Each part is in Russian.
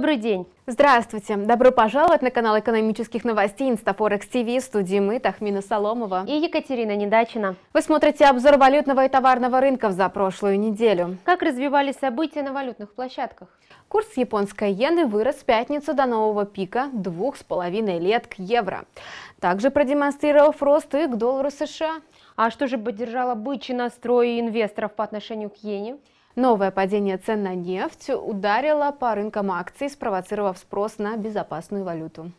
Добрый день! Здравствуйте! Добро пожаловать на канал экономических новостей Инстафорекс ТВ, студии мы, Тахмина Соломова и Екатерина Недачина. Вы смотрите обзор валютного и товарного рынков за прошлую неделю. Как развивались события на валютных площадках? Курс японской иены вырос в пятницу до нового пика двух с половиной лет к евро, также продемонстрировав рост и к доллару США. А что же поддержало бычий настрой инвесторов по отношению к иене? Новое падение цен на нефть ударило по рынкам акций, спровоцировав спрос на безопасную валюту.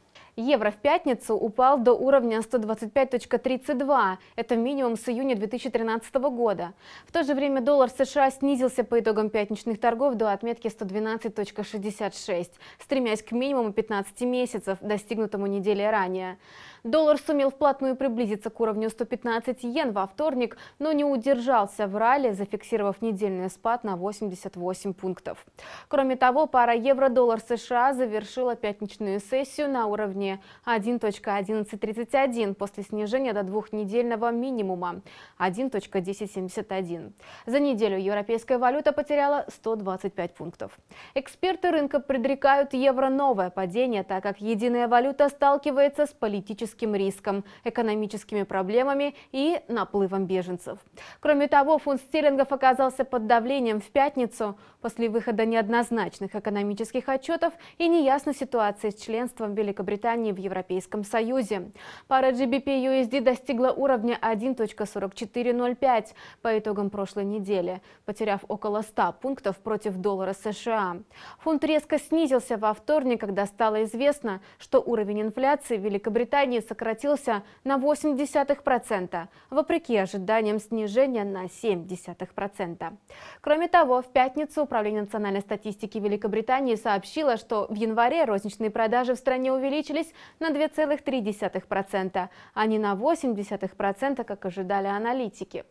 Евро в пятницу упал до уровня 125.32. Это минимум с июня 2013 года. В то же время доллар США снизился по итогам пятничных торгов до отметки 112.66, стремясь к минимуму 15 месяцев, достигнутому недели ранее. Доллар сумел вплотную приблизиться к уровню 115 йен во вторник, но не удержался в ралли, зафиксировав недельный спад на 88 пунктов. Кроме того, пара евро-доллар США завершила пятничную сессию на уровне уровне 1.1131 после снижения до двухнедельного минимума 1.1071. За неделю европейская валюта потеряла 125 пунктов. Эксперты рынка предрекают евро новое падение, так как единая валюта сталкивается с политическим риском, экономическими проблемами и наплывом беженцев. Кроме того, фунт стерлингов оказался под давлением в пятницу после выхода неоднозначных экономических отчетов и неясной ситуации с членством Великобритании Великобритании в Европейском Союзе. Пара GBP-USD достигла уровня 1.4405 по итогам прошлой недели, потеряв около 100 пунктов против доллара США. Фунт резко снизился во вторник, когда стало известно, что уровень инфляции в Великобритании сократился на 0,8%, вопреки ожиданиям снижения на 0,7%. Кроме того, в пятницу Управление национальной статистики Великобритании сообщило, что в январе розничные продажи в стране увеличились снизились на 2,3%, а не на 0,8%, как ожидали аналитики.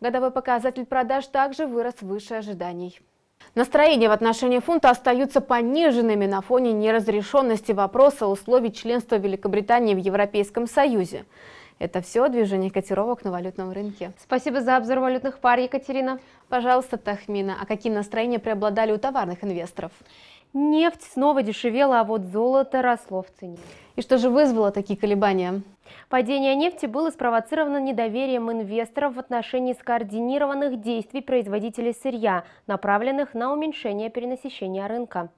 Годовой показатель продаж также вырос выше ожиданий. Настроения в отношении фунта остаются пониженными на фоне неразрешенности вопроса условий членства Великобритании в Европейском Союзе. Это все о движении котировок на валютном рынке. Спасибо за обзор валютных пар, Екатерина. Пожалуйста, Тахмина, а какие настроения преобладали у товарных инвесторов? Нефть снова дешевела, а вот золото росло в цене. И что же вызвало такие колебания? Падение нефти было спровоцировано недоверием инвесторов в отношении скоординированных действий производителей сырья, направленных на уменьшение перенасыщения рынка.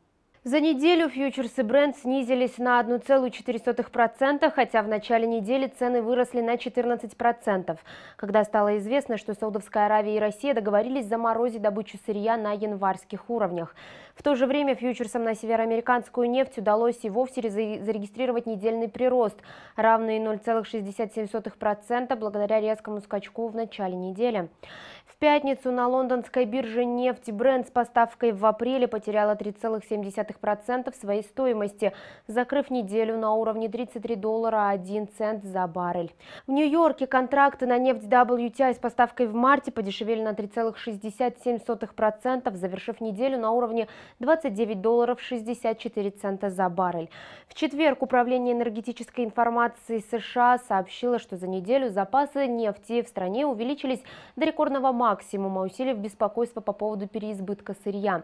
За неделю фьючерсы бренд снизились на 1,4%, хотя в начале недели цены выросли на 14%, когда стало известно, что Саудовская Аравия и Россия договорились заморозить добычу сырья на январских уровнях. В то же время фьючерсам на североамериканскую нефть удалось и вовсе зарегистрировать недельный прирост, равный 0,67% благодаря резкому скачку в начале недели. В пятницу на лондонской бирже нефть бренд с поставкой в апреле потеряла 3,7%. 0,3% своей стоимости, закрыв неделю на уровне 33 доллара 1 цент за баррель. В Нью-Йорке контракты на нефть WTI с поставкой в марте подешевели на 3,67%, завершив неделю на уровне 29 долларов 64 цента за баррель. В четверг Управление энергетической информации США сообщило, что за неделю запасы нефти в стране увеличились до рекордного максимума, усилив беспокойство по поводу переизбытка сырья.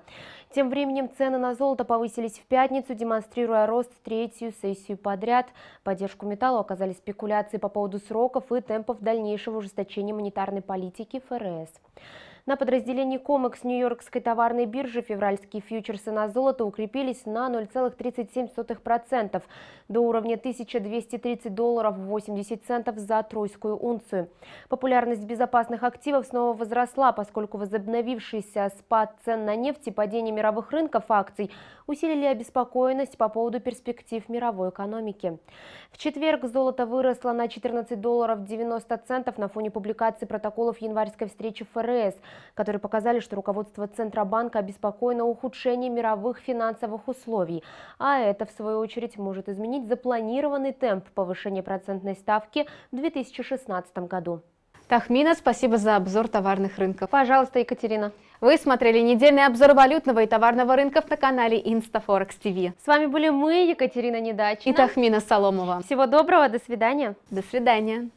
Тем временем цены на золото повысились в пятницу, демонстрируя рост третью сессию подряд. Поддержку металлу оказали спекуляции по поводу сроков и темпов дальнейшего ужесточения монетарной политики ФРС. На подразделении COMEX Нью-Йоркской товарной биржи февральские фьючерсы на золото укрепились на 0,37% до уровня 1230 долларов 80 центов за тройскую унцию. Популярность безопасных активов снова возросла, поскольку возобновившийся спад цен на нефть и падение мировых рынков акций усилили обеспокоенность по поводу перспектив мировой экономики. В четверг золото выросло на 14 долларов 90 центов на фоне публикации протоколов январской встречи ФРС – которые показали, что руководство Центробанка обеспокоено ухудшением мировых финансовых условий. А это, в свою очередь, может изменить запланированный темп повышения процентной ставки в 2016 году. Тахмина, спасибо за обзор товарных рынков. Пожалуйста, Екатерина. Вы смотрели недельный обзор валютного и товарного рынков на канале InstaForex TV. С вами были мы, Екатерина Недачина и Тахмина Соломова. Всего доброго, до свидания. До свидания.